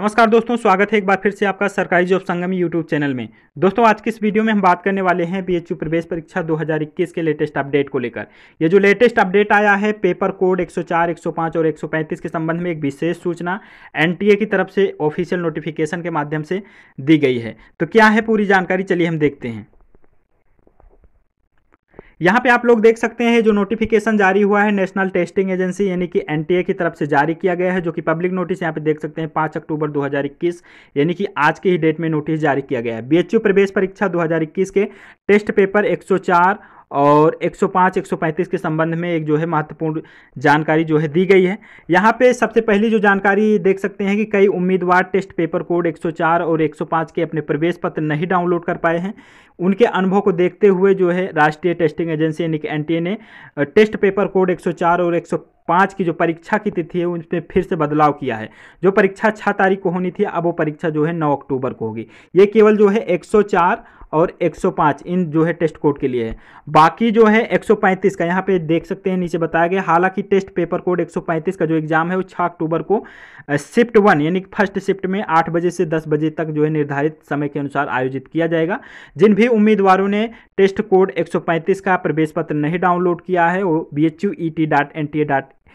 नमस्कार दोस्तों स्वागत है एक बार फिर से आपका सरकारी जॉब संगम यूट्यूब चैनल में दोस्तों आज की इस वीडियो में हम बात करने वाले हैं बीएचयू प्रवेश परीक्षा 2021 के लेटेस्ट अपडेट को लेकर ये जो लेटेस्ट अपडेट आया है पेपर कोड 104, 105 और 135 के संबंध में एक विशेष सूचना एनटीए की तरफ से ऑफिशियल नोटिफिकेशन के माध्यम से दी गई है तो क्या है पूरी जानकारी चलिए हम देखते हैं यहाँ पे आप लोग देख सकते हैं जो नोटिफिकेशन जारी हुआ है नेशनल टेस्टिंग एजेंसी यानी कि एनटीए की तरफ से जारी किया गया है जो कि पब्लिक नोटिस यहाँ पे देख सकते हैं 5 अक्टूबर 2021 यानी कि आज के ही डेट में नोटिस जारी किया गया है बीएचयू प्रवेश परीक्षा 2021 के टेस्ट पेपर 104 और 105 135 के संबंध में एक जो है महत्वपूर्ण जानकारी जो है दी गई है यहाँ पे सबसे पहली जो जानकारी देख सकते हैं कि कई उम्मीदवार टेस्ट पेपर कोड 104 और 105 के अपने प्रवेश पत्र नहीं डाउनलोड कर पाए हैं उनके अनुभव को देखते हुए जो है राष्ट्रीय टेस्टिंग एजेंसी यानी कि एन ने टेस्ट पेपर कोड एक और एक पाँच की जो परीक्षा की तिथि है उसमें फिर से बदलाव किया है जो परीक्षा छः तारीख को होनी थी अब वो परीक्षा जो है नौ अक्टूबर को होगी ये केवल जो है एक और 105 इन जो है टेस्ट कोड के लिए है बाकी जो है 135 का यहाँ पे देख सकते हैं नीचे बताया गया हालांकि टेस्ट पेपर कोड 135 का जो एग्ज़ाम है वो 6 अक्टूबर को शिफ्ट वन यानी फर्स्ट शिफ्ट में 8 बजे से 10 बजे तक जो है निर्धारित समय के अनुसार आयोजित किया जाएगा जिन भी उम्मीदवारों ने टेस्ट कोड एक का प्रवेश पत्र नहीं डाउनलोड किया है वो B H U E T dot N T A dot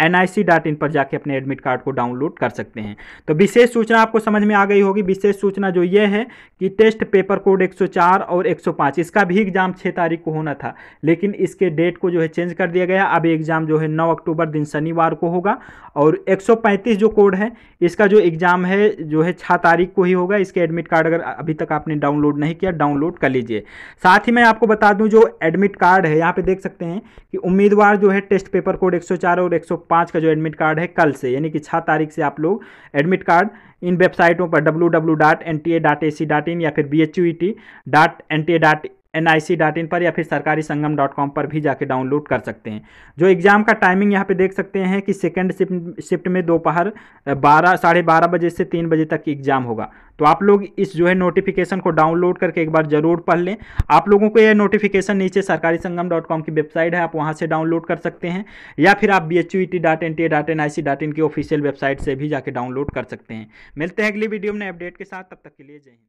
N dot in पर जाके अपने एडमिट कार्ड को डाउनलोड कर सकते हैं तो विशेष सूचना आपको समझ में आ गई होगी विशेष सूचना जो ये है कि टेस्ट पेपर कोड 104 और 105 इसका भी एग्जाम 6 तारीख को होना था लेकिन इसके डेट को जो है चेंज कर दिया गया अब एग्जाम जो है 9 अक्टूबर दिन शनिवार को होगा और 135 जो कोड है इसका जो एग्जाम है जो है छः तारीख को ही होगा इसके एडमिट कार्ड अगर अभी तक आपने डाउनलोड नहीं किया डाउनलोड कर लीजिए साथ ही मैं आपको बता दूँ जो एडमिट कार्ड है यहाँ पर देख सकते हैं कि उम्मीदवार जो है टेस्ट पेपर कोड एक और एक लोग पाँच का जो एडमिट कार्ड है कल से यानी कि छः तारीख से आप लोग एडमिट कार्ड इन वेबसाइटों पर W W dot N T A dot A C dot in या फिर B H U E T dot N T A dot N I पर या फिर सरकारी संगम डॉट कॉम पर भी जाके डाउनलोड कर सकते हैं जो एग्ज़ाम का टाइमिंग यहाँ पे देख सकते हैं कि सेकेंड शिफ्ट में दोपहर बारह साढ़े बारह बजे से तीन बजे तक एग्ज़ाम होगा तो आप लोग इस जो है नोटिफिकेशन को डाउनलोड करके एक बार ज़रूर पढ़ लें आप लोगों को यह नोटिफिकेशन नीचे सरकारी संगम डॉट कॉम की वेबसाइट है आप वहाँ से डाउनलोड कर सकते हैं या फिर आप B H U T dot N T A dot N I C dot in की ऑफिशियल वेबसाइट से भी जाके डाउनलोड कर सकते हैं मिलते हैं अगली वीडियो में अपडेट के साथ तब तक के लिए जय हिंद